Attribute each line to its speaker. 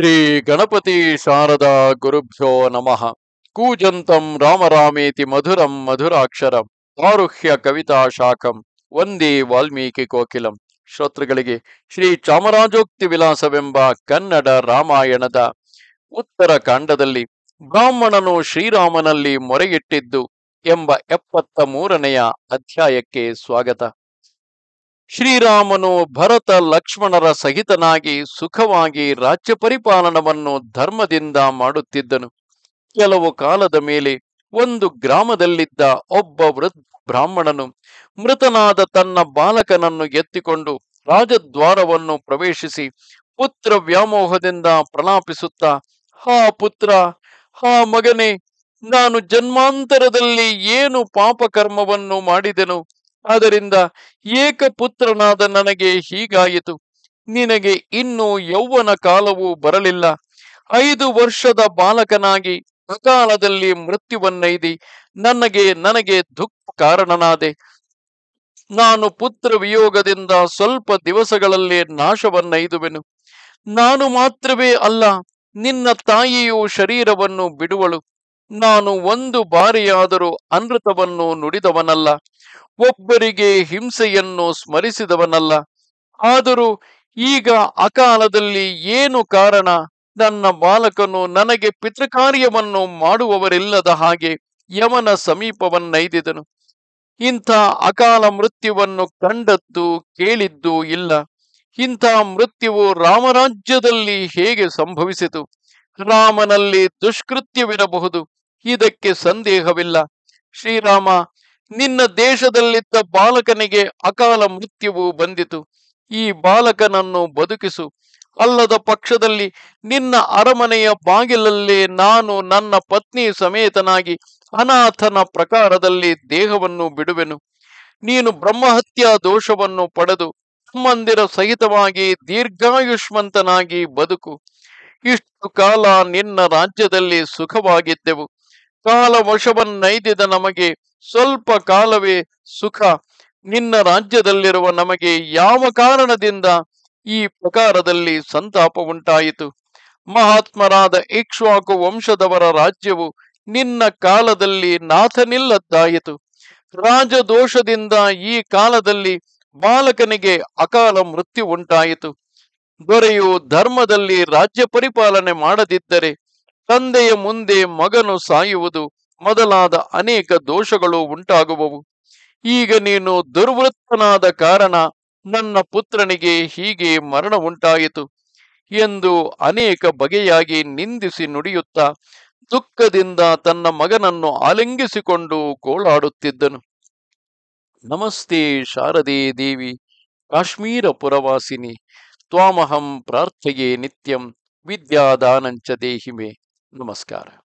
Speaker 1: ಶ್ರೀ ಗಣಪತಿ ಶಾರದಾ ಗುರುಭ್ಯೋ ನಮಃ ಕೂಜಂತಂ ರಾಮರಾಮೇತಿ ಮಧುರಂ ಮಧುರಾಕ್ಷರಂ ಆರುಹ್ಯ ಕವಿತಾ ಶಾಖಂ ಒಂದೇ ವಾಲ್ಮೀಕಿ ಕೋಕಿಲಂ ಶ್ರೋತೃಗಳಿಗೆ ಶ್ರೀ ಚಾಮರಾಜೋಕ್ತಿ ವಿಲಾಸವೆಂಬ ಕನ್ನಡ ರಾಮಾಯಣದ ಉತ್ತರ ಕಾಂಡದಲ್ಲಿ ಬ್ರಾಹ್ಮಣನು ಶ್ರೀರಾಮನಲ್ಲಿ ಮೊರೆಯಿಟ್ಟಿದ್ದು ಎಂಬ ಎಪ್ಪತ್ತ ಮೂರನೆಯ ಅಧ್ಯಾಯಕ್ಕೆ ಸ್ವಾಗತ ಶ್ರೀರಾಮನು ಭರತ ಲಕ್ಷ್ಮಣರ ಸಹಿತನಾಗಿ ಸುಖವಾಗಿ ರಾಜ್ಯ ಪರಿಪಾಲನವನ್ನು ಧರ್ಮದಿಂದ ಮಾಡುತ್ತಿದ್ದನು ಕೆಲವು ಕಾಲದ ಮೇಲೆ ಒಂದು ಗ್ರಾಮದಲ್ಲಿದ್ದ ಒಬ್ಬ ವೃದ್ಧ ಬ್ರಾಹ್ಮಣನು ಮೃತನಾದ ತನ್ನ ಬಾಲಕನನ್ನು ಎತ್ತಿಕೊಂಡು ರಾಜದ್ವಾರವನ್ನು ಪ್ರವೇಶಿಸಿ ಪುತ್ರ ವ್ಯಾಮೋಹದಿಂದ ಪ್ರಲಾಪಿಸುತ್ತಾ ಹಾ ಪುತ್ರ ಹಾ ಮಗನೇ ನಾನು ಜನ್ಮಾಂತರದಲ್ಲಿ ಏನು ಪಾಪಕರ್ಮವನ್ನು ಮಾಡಿದೆನು ಆದ್ದರಿಂದ ಏಕಪುತ್ರನಾದ ನನಗೆ ಹೀಗಾಯಿತು ನಿನಗೆ ಇನ್ನೂ ಯೌವನ ಕಾಲವೂ ಬರಲಿಲ್ಲ ಐದು ವರ್ಷದ ಬಾಲಕನಾಗಿ ಅಕಾಲದಲ್ಲಿ ಮೃತ್ಯುವನ್ನೈದಿ ನನಗೆ ನನಗೆ ದುಃಖ ಕಾರಣನಾದೆ ನಾನು ಪುತ್ರ ವಿಯೋಗದಿಂದ ಸ್ವಲ್ಪ ದಿವಸಗಳಲ್ಲಿ ನಾಶವನ್ನೈದುವೆನು ನಾನು ಮಾತ್ರವೇ ಅಲ್ಲ ನಿನ್ನ ತಾಯಿಯು ಶರೀರವನ್ನು ಬಿಡುವಳು ನಾನು ಒಂದು ಬಾರಿಯಾದರೂ ಅನೃತವನ್ನು ನುಡಿದವನಲ್ಲ ಒಬ್ಬರಿಗೆ ಹಿಂಸೆಯನ್ನು ಸ್ಮರಿಸಿದವನಲ್ಲ ಆದರೂ ಈಗ ಅಕಾಲದಲ್ಲಿ ಏನು ಕಾರಣ ನನ್ನ ಬಾಲಕನು ನನಗೆ ಪಿತೃಕಾರ್ಯವನ್ನು ಮಾಡುವವರಿಲ್ಲದ ಹಾಗೆ ಯಮನ ಸಮೀಪವನ್ನೈದಿದನು ಇಂಥ ಅಕಾಲ ಮೃತ್ಯುವನ್ನು ಕಂಡದ್ದು ಕೇಳಿದ್ದು ಇಲ್ಲ ಇಂಥ ಮೃತ್ಯುವು ರಾಮರಾಜ್ಯದಲ್ಲಿ ಹೇಗೆ ಸಂಭವಿಸಿತು ರಾಮನಲ್ಲಿ ದುಷ್ಕೃತ್ಯವಿರಬಹುದು ಇದಕ್ಕೆ ಸಂದೇಹವಿಲ್ಲ ಶ್ರೀರಾಮ ನಿನ್ನ ದೇಶದಲ್ಲಿದ್ದ ಬಾಲಕನಿಗೆ ಅಕಾಲ ಮೃತ್ಯುವು ಬಂದಿತು ಈ ಬಾಲಕನನ್ನು ಬದುಕಿಸು ಅಲ್ಲದ ಪಕ್ಷದಲ್ಲಿ ನಿನ್ನ ಅರಮನೆಯ ಬಾಗಿಲಲ್ಲೇ ನಾನು ನನ್ನ ಪತ್ನಿ ಸಮೇತನಾಗಿ ಅನಾಥನ ಪ್ರಕಾರದಲ್ಲಿ ದೇಹವನ್ನು ಬಿಡುವೆನು ನೀನು ಬ್ರಹ್ಮಹತ್ಯಾ ದೋಷವನ್ನು ಪಡೆದು ಮಂದಿರ ಸಹಿತವಾಗಿ ದೀರ್ಘಾಯುಷ್ಮಂತನಾಗಿ ಬದುಕು ಇಷ್ಟು ಕಾಲ ನಿನ್ನ ರಾಜ್ಯದಲ್ಲಿ ಸುಖವಾಗಿದ್ದೆವು ಕಾಲ ವಶವನ್ನೈದಿದ ನಮಗೆ ಸ್ವಲ್ಪ ಕಾಲವೇ ಸುಖ ನಿನ್ನ ರಾಜ್ಯದಲ್ಲಿರುವ ನಮಗೆ ಯಾವ ಕಾರಣದಿಂದ ಈ ಪ್ರಕಾರದಲ್ಲಿ ಸಂತಾಪ ಉಂಟಾಯಿತು ಮಹಾತ್ಮರಾದ ಇಕ್ಷ್ವಾಕು ವಂಶದವರ ರಾಜ್ಯವು ನಿನ್ನ ಕಾಲದಲ್ಲಿ ನಾಥನಿಲ್ಲದ್ದಾಯಿತು ರಾಜದೋಷದಿಂದ ಈ ಕಾಲದಲ್ಲಿ ಬಾಲಕನಿಗೆ ಅಕಾಲ ಮೃತ್ಯು ಉಂಟಾಯಿತು ದೊರೆಯು ಧರ್ಮದಲ್ಲಿ ರಾಜ್ಯ ಪರಿಪಾಲನೆ ಮಾಡದಿದ್ದರೆ ತಂದೆಯ ಮುಂದೆ ಮಗನು ಸಾಯುವುದು ಮೊದಲಾದ ಅನೇಕ ದೋಷಗಳು ಉಂಟಾಗುವವು ಈಗ ನೀನು ದುರ್ವೃತ್ತನಾದ ಕಾರಣ ನನ್ನ ಪುತ್ರನಿಗೆ ಹೀಗೆ ಮರಣ ಉಂಟಾಯಿತು ಎಂದು ಅನೇಕ ಬಗೆಯಾಗಿ ನಿಂದಿಸಿ ನುಡಿಯುತ್ತಾ ದುಃಖದಿಂದ ತನ್ನ ಮಗನನ್ನು ಆಲಿಂಗಿಸಿಕೊಂಡು ಗೋಳಾಡುತ್ತಿದ್ದನು ನಮಸ್ತೆ ಶಾರದೆ ದೇವಿ ಕಾಶ್ಮೀರ ಪುರವಾಸಿನಿ ತ್ವಾಮಹಂ ಪ್ರಾರ್ಥೆಯೇ ನಿತ್ಯಂ ವಿದ್ಯಾದಾನಂಚ ದೇಹಿಮೆ नमस्कार